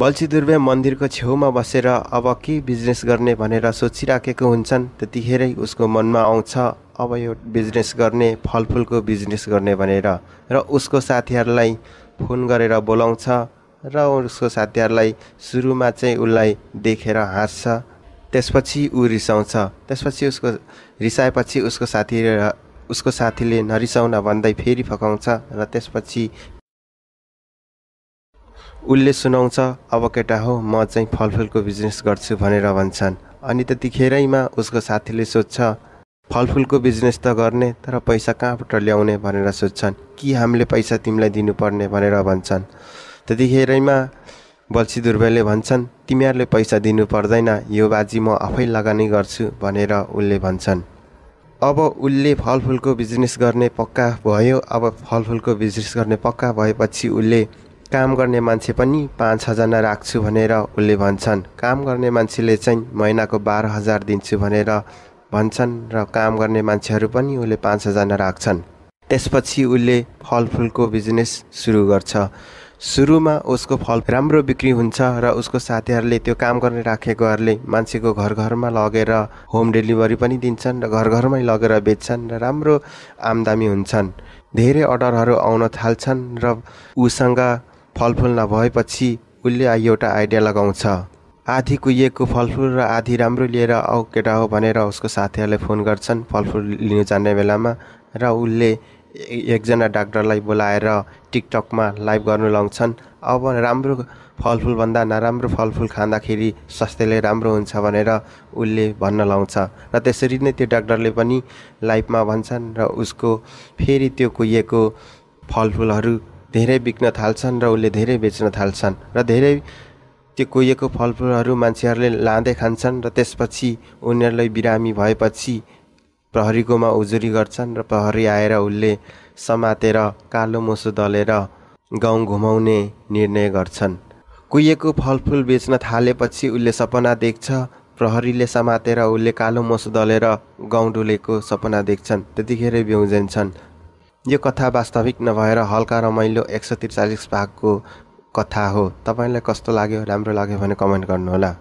बल्छी दुर्वे मन्दिरको छेउमा बसेर अब के बिजनेस गर्ने भनेर सोचिराखेको हुन्छन् त्यतिखेरै उसको मनमा आउँछ अब यो बिजनेस गर्ने फलफुलको बिजनेस गर्ने भनेर र उसको साथीहरूलाई फोन गरेर बोलाउँछ र उसको साथीहरूलाई सुरुमा चाहिँ उसलाई देखेर हाँस्छ त्यसपछि ऊ रिसाउँछ त्यसपछि उसको रिसाएपछि उसको साथी उसको साथीले नरिसाउन भन्दै फेरि फकाउँछ र त्यसपछि उसले सुनाउँछ अब केटा हो म चाहिँ फलफुलको बिजनेस गर्छु भनेर भन्छन् अनि त्यतिखेरैमा उसको साथीले सोध्छ फलफुलको बिजनेस त गर्ने तर पैसा कहाँबाट ल्याउने भनेर सोध्छन् कि हामीले पैसा तिमीलाई दिनुपर्ने भनेर भन्छन् त्यतिखेरैमा बल्छी दुर्वेले भन्छन् तिमीहरूले पैसा दिनु पर्दैन यो बाजी म आफै लगानी गर्छु भनेर उसले भन्छन् अब उसले फलफुलको बिजनेस गर्ने पक्का भयो अब फलफुलको बिजनेस गर्ने पक्का भएपछि उसले काम गर्ने मान्छे पनि पाँच हजारजना राख्छु भनेर उसले भन्छन् काम गर्ने मान्छेले चाहिँ महिनाको बाह्र हजार दिन्छु भनेर भन्छन् र काम गर्ने मान्छेहरू पनि उसले पाँच हजारजना राख्छन् त्यसपछि उसले फलफुलको बिजनेस सुरु गर्छ सुरुमा उसको फल राम्रो बिक्री हुन्छ र उसको साथीहरूले त्यो काम गर्ने राखेकोहरूले मान्छेको घर घरमा लगेर होम डेलिभरी पनि दिन्छन् र घर घरमै लगेर बेच्छन् र राम्रो आमदामी हुन्छन् धेरै अर्डरहरू आउन थाल्छन् र उसँग फलफुल नभएपछि उसले एउटा आइडिया लगाउँछ आधी कुहिएको फलफुल र आधी राम्रो लिएर औ केटा हो भनेर उसको साथीहरूले फोन गर्छन् फलफुल लिनु जाने बेलामा र उसले एकजना डाक्टरलाई बोलाएर टिकटकमा लाइभ गर्नु लाउँछन् अब राम्रो फलफुलभन्दा नराम्रो फलफुल खाँदाखेरि स्वास्थ्यले राम्रो हुन्छ भनेर उसले भन्न लाउँछ र त्यसरी नै त्यो डाक्टरले पनि लाइभमा भन्छन् र उसको फेरि त्यो कुहिएको फलफुलहरू धेरै बिक्न थाल्छन् र उसले धेरै बेच्न थाल्छन् र धेरै त्यो कुहिएको फलफुलहरू मान्छेहरूले लाँदै खान्छन् र त्यसपछि उनीहरूलाई बिरामी भएपछि प्रहरीकोमा उजुरी गर्छन् र प्रहरी आएर उसले समातेर कालो मुसो दलेर गाउँ घुमाउने निर्णय गर्छन् कुहिएको फलफुल बेच्न थालेपछि उसले सपना देख्छ प्रहरीले समातेर उसले कालो मोसो दलेर गाउँ डुलेको सपना देख्छन् त्यतिखेरै बिउजिन्छन् यो कथा वास्तविक नभएर हल्का रमाइलो एक सय त्रिचालिस भागको कथा हो तपाईँलाई कस्तो लाग्यो राम्रो लाग्यो भने कमेन्ट गर्नुहोला